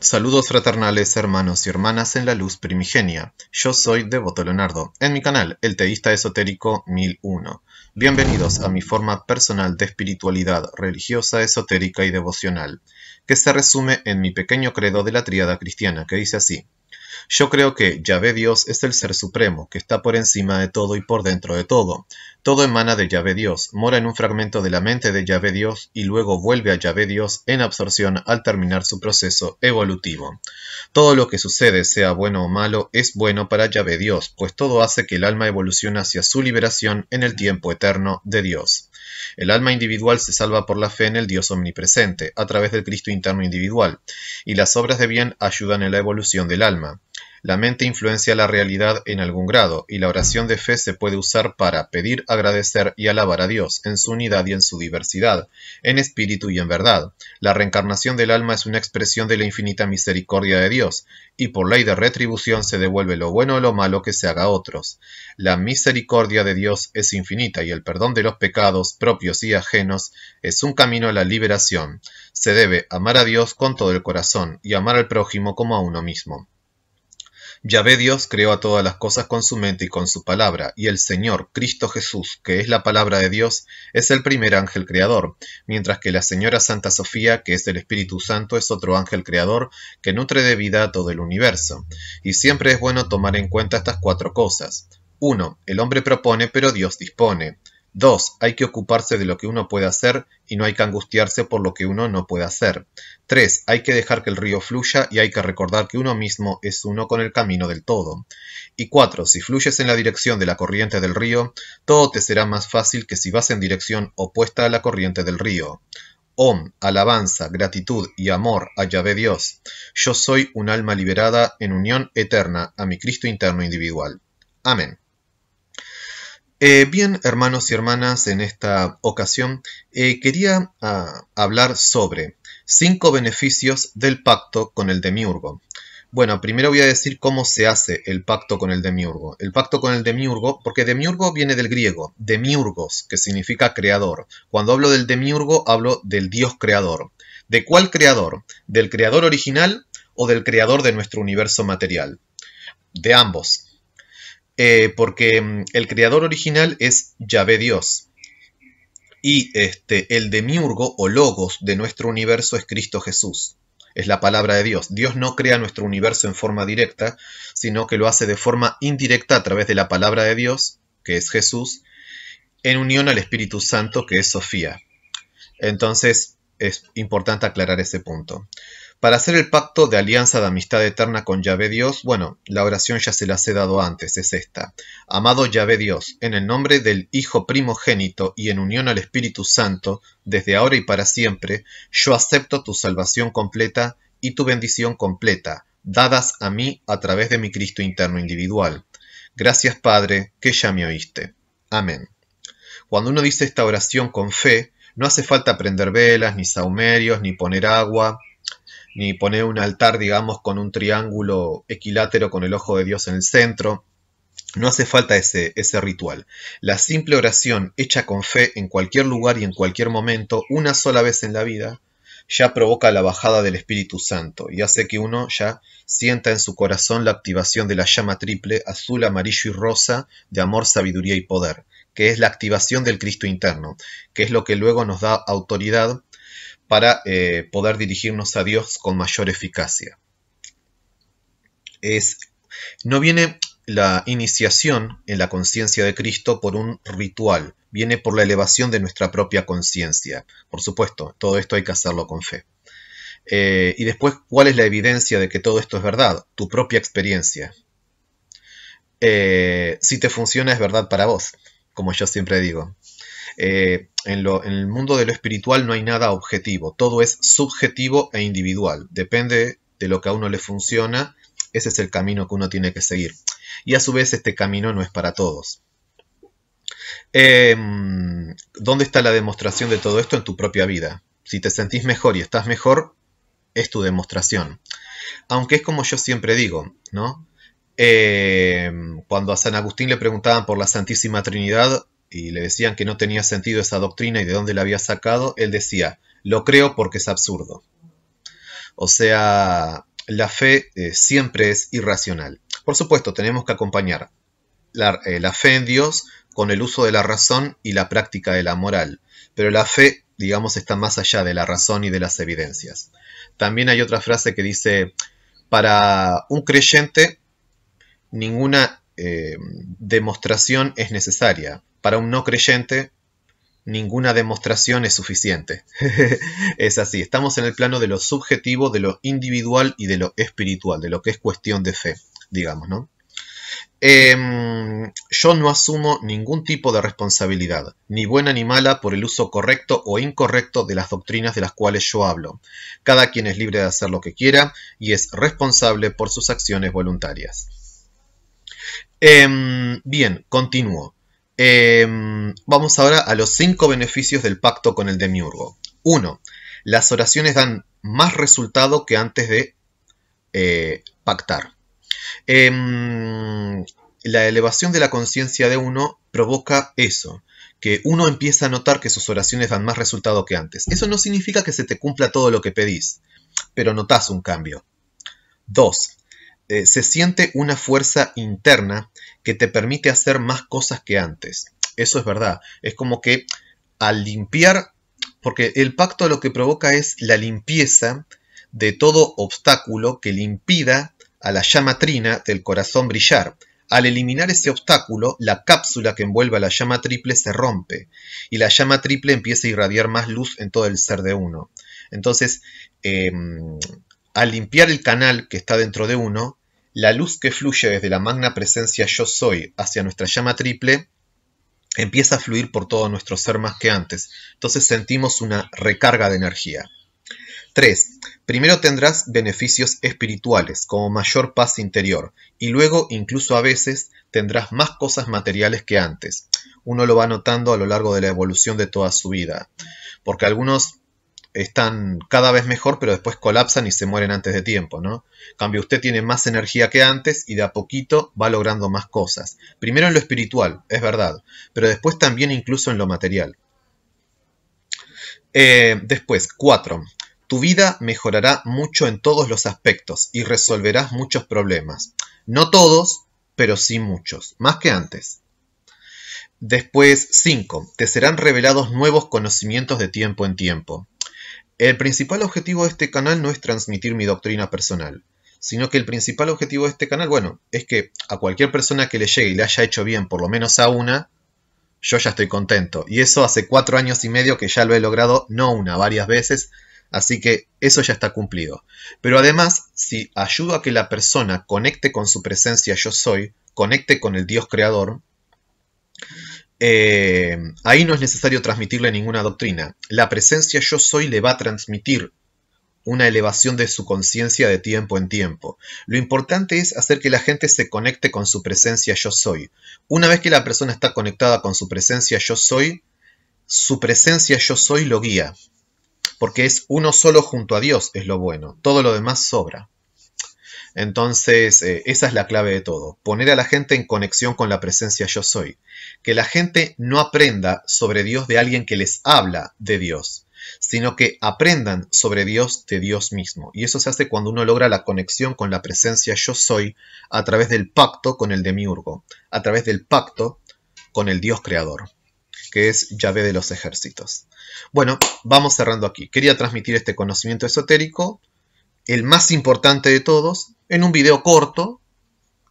Saludos fraternales, hermanos y hermanas en la luz primigenia. Yo soy Devoto Leonardo, en mi canal El Teísta Esotérico 1001. Bienvenidos a mi forma personal de espiritualidad religiosa, esotérica y devocional, que se resume en mi pequeño credo de la triada cristiana, que dice así. Yo creo que Yahvé Dios es el Ser Supremo, que está por encima de todo y por dentro de todo. Todo emana de Yahvé Dios, mora en un fragmento de la mente de Yahvé Dios y luego vuelve a Yahvé Dios en absorción al terminar su proceso evolutivo. Todo lo que sucede, sea bueno o malo, es bueno para Yahvé Dios, pues todo hace que el alma evolucione hacia su liberación en el tiempo eterno de Dios. El alma individual se salva por la fe en el Dios omnipresente, a través del Cristo interno individual, y las obras de bien ayudan en la evolución del alma. La mente influencia la realidad en algún grado, y la oración de fe se puede usar para pedir, agradecer y alabar a Dios, en su unidad y en su diversidad, en espíritu y en verdad. La reencarnación del alma es una expresión de la infinita misericordia de Dios, y por ley de retribución se devuelve lo bueno o lo malo que se haga a otros. La misericordia de Dios es infinita y el perdón de los pecados propios y ajenos es un camino a la liberación. Se debe amar a Dios con todo el corazón y amar al prójimo como a uno mismo. Ya ve Dios creó a todas las cosas con su mente y con su palabra, y el Señor, Cristo Jesús, que es la palabra de Dios, es el primer ángel creador, mientras que la Señora Santa Sofía, que es el Espíritu Santo, es otro ángel creador que nutre de vida a todo el universo. Y siempre es bueno tomar en cuenta estas cuatro cosas. 1. El hombre propone, pero Dios dispone. Dos, hay que ocuparse de lo que uno puede hacer y no hay que angustiarse por lo que uno no puede hacer. Tres, hay que dejar que el río fluya y hay que recordar que uno mismo es uno con el camino del todo. Y cuatro, si fluyes en la dirección de la corriente del río, todo te será más fácil que si vas en dirección opuesta a la corriente del río. Om, alabanza, gratitud y amor a Yahvé Dios. Yo soy un alma liberada en unión eterna a mi Cristo interno individual. Amén. Eh, bien, hermanos y hermanas, en esta ocasión eh, quería ah, hablar sobre cinco beneficios del pacto con el demiurgo. Bueno, primero voy a decir cómo se hace el pacto con el demiurgo. El pacto con el demiurgo, porque demiurgo viene del griego, demiurgos, que significa creador. Cuando hablo del demiurgo, hablo del dios creador. ¿De cuál creador? ¿Del creador original o del creador de nuestro universo material? De ambos. Eh, porque mm, el creador original es Yahvé Dios. Y este, el demiurgo o logos de nuestro universo es Cristo Jesús. Es la palabra de Dios. Dios no crea nuestro universo en forma directa, sino que lo hace de forma indirecta a través de la palabra de Dios, que es Jesús, en unión al Espíritu Santo, que es Sofía. Entonces, es importante aclarar ese punto. Para hacer el pacto de alianza de amistad eterna con Yahvé Dios, bueno, la oración ya se las he dado antes, es esta. Amado Yahvé Dios, en el nombre del Hijo primogénito y en unión al Espíritu Santo, desde ahora y para siempre, yo acepto tu salvación completa y tu bendición completa, dadas a mí a través de mi Cristo interno individual. Gracias Padre, que ya me oíste. Amén. Cuando uno dice esta oración con fe, no hace falta prender velas, ni saumerios, ni poner agua, ni poner un altar, digamos, con un triángulo equilátero con el ojo de Dios en el centro. No hace falta ese, ese ritual. La simple oración hecha con fe en cualquier lugar y en cualquier momento, una sola vez en la vida, ya provoca la bajada del Espíritu Santo y hace que uno ya sienta en su corazón la activación de la llama triple, azul, amarillo y rosa, de amor, sabiduría y poder, que es la activación del Cristo interno, que es lo que luego nos da autoridad para eh, poder dirigirnos a Dios con mayor eficacia. Es, no viene la iniciación en la conciencia de Cristo por un ritual, viene por la elevación de nuestra propia conciencia. Por supuesto, todo esto hay que hacerlo con fe. Eh, y después, ¿cuál es la evidencia de que todo esto es verdad? Tu propia experiencia. Eh, si te funciona, es verdad para vos, como yo siempre digo en, el mundo de lo espiritual no hay nada objetivo, todo es subjetivo e individual, depende de lo que a uno le funciona, ese es el camino que uno tiene que seguir. Y a su vez este camino no es para todos. Em, ¿Dónde está la demostración de todo esto en tu propia vida? Si te sentís mejor y estás mejor, es tu demostración. Aunque es como yo siempre digo, ¿no? Em, cuando a San Agustín le preguntaban por la Santísima Trinidad, y le decían que no tenía sentido esa doctrina y de dónde la había sacado, él decía, lo creo porque es absurdo. O sea, la fe eh, siempre es irracional. Por supuesto, tenemos que acompañar eh, la, fe en Dios con el uso de la razón y la práctica de la moral, pero la fe, digamos, está más allá de la razón y de las evidencias. También hay otra frase que dice, para un creyente, ninguna eh, demostración es necesaria para un no creyente, ninguna demostración es suficiente. es así, estamos en el plano de lo subjetivo, de lo individual y de lo espiritual, de lo que es cuestión de fe, digamos, ¿no? Em, yo no asumo ningún tipo de responsabilidad, ni buena ni mala, por el uso correcto o incorrecto de las doctrinas de las cuales yo hablo. Cada quien es libre de hacer lo que quiera y es responsable por sus acciones voluntarias. Em, bien, continúo. Em, vamos ahora a los cinco beneficios del pacto con el demiurgo. Uno, Las oraciones dan más resultado que antes de eh, pactar. Em, la elevación de la conciencia de uno provoca eso, que uno empieza a notar que sus oraciones dan más resultado que antes. Eso no significa que se te cumpla todo lo que pedís, pero notás un cambio. Dos. Eh, se siente una fuerza interna que te permite hacer más cosas que antes. Eso es verdad. Es como que al limpiar, porque el pacto lo que provoca es la limpieza de todo obstáculo que le impida a la llama trina del corazón brillar. Al eliminar ese obstáculo, la cápsula que envuelve a la llama triple se rompe y la llama triple empieza a irradiar más luz en todo el ser de uno. Entonces, eh, al limpiar el canal que está dentro de uno, la luz que fluye desde la magna presencia yo soy hacia nuestra llama triple empieza a fluir por todo nuestro ser más que antes. Entonces sentimos una recarga de energía. 3. Primero tendrás beneficios espirituales, como mayor paz interior, y luego incluso a veces tendrás más cosas materiales que antes. Uno lo va notando a lo largo de la evolución de toda su vida, porque algunos están cada vez mejor, pero después colapsan y se mueren antes de tiempo, ¿no? Cambio, usted tiene más energía que antes y de a poquito va logrando más cosas. Primero en lo espiritual, es verdad, pero después también incluso en lo material. Eh, después, 4. Tu vida mejorará mucho en todos los aspectos y resolverás muchos problemas. No todos, pero sí muchos, más que antes. Después, 5. Te serán revelados nuevos conocimientos de tiempo en tiempo. El principal objetivo de este canal no es transmitir mi doctrina personal, sino que el principal objetivo de este canal, bueno, es que a cualquier persona que le llegue y le haya hecho bien por lo menos a una, yo ya estoy contento. Y eso hace cuatro años y medio que ya lo he logrado, no una, varias veces. Así que eso ya está cumplido. Pero además, si ayudo a que la persona conecte con su presencia yo soy, conecte con el Dios creador, eh, ahí no es necesario transmitirle ninguna doctrina. La presencia yo soy le va a transmitir una elevación de su conciencia de tiempo en tiempo. Lo importante es hacer que la gente se conecte con su presencia yo soy. Una vez que la persona está conectada con su presencia yo soy, su presencia yo soy lo guía. Porque es uno solo junto a Dios es lo bueno. Todo lo demás sobra. Entonces, eh, esa es la clave de todo, poner a la gente en conexión con la presencia yo soy, que la gente no aprenda sobre Dios de alguien que les habla de Dios, sino que aprendan sobre Dios de Dios mismo. Y eso se hace cuando uno logra la conexión con la presencia yo soy a través del pacto con el demiurgo, a través del pacto con el Dios creador, que es llave de los ejércitos. Bueno, vamos cerrando aquí. Quería transmitir este conocimiento esotérico el más importante de todos, en un video corto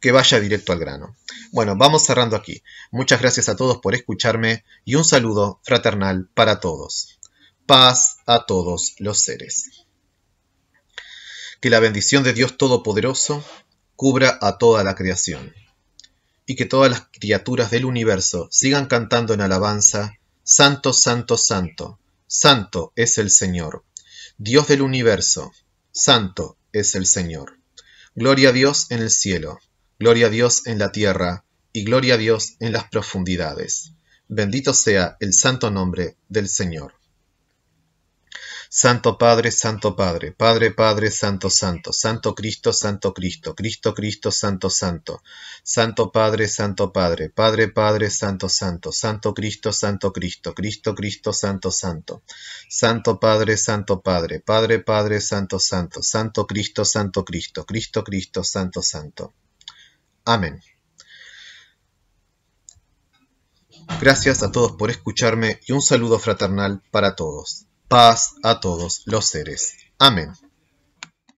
que vaya directo al grano. Bueno, vamos cerrando aquí. Muchas gracias a todos por escucharme y un saludo fraternal para todos. Paz a todos los seres. Que la bendición de Dios Todopoderoso cubra a toda la creación y que todas las criaturas del universo sigan cantando en alabanza, Santo, Santo, Santo, Santo es el Señor, Dios del universo, Santo es el Señor. Gloria a Dios en el cielo, gloria a Dios en la tierra, y gloria a Dios en las profundidades. Bendito sea el santo nombre del Señor. Santo Padre, Santo Padre, Padre, Padre, Santo, Santo, Santo Cristo, Santo Cristo, Cristo, Cristo, Santo, Santo, Santo Padre, Santo Padre, Padre, Padre, Santo, Santo, Santo Cristo, Santo Cristo, Cristo, Cristo, Santo, Santo, Santo Padre, Santo Padre, Padre, Padre, Santo, Santo, Santo Cristo, Santo Cristo, Cristo, Cristo, Santo, Santo. Amén. Gracias a todos por escucharme y un saludo fraternal para todos paz a todos los seres. Amén.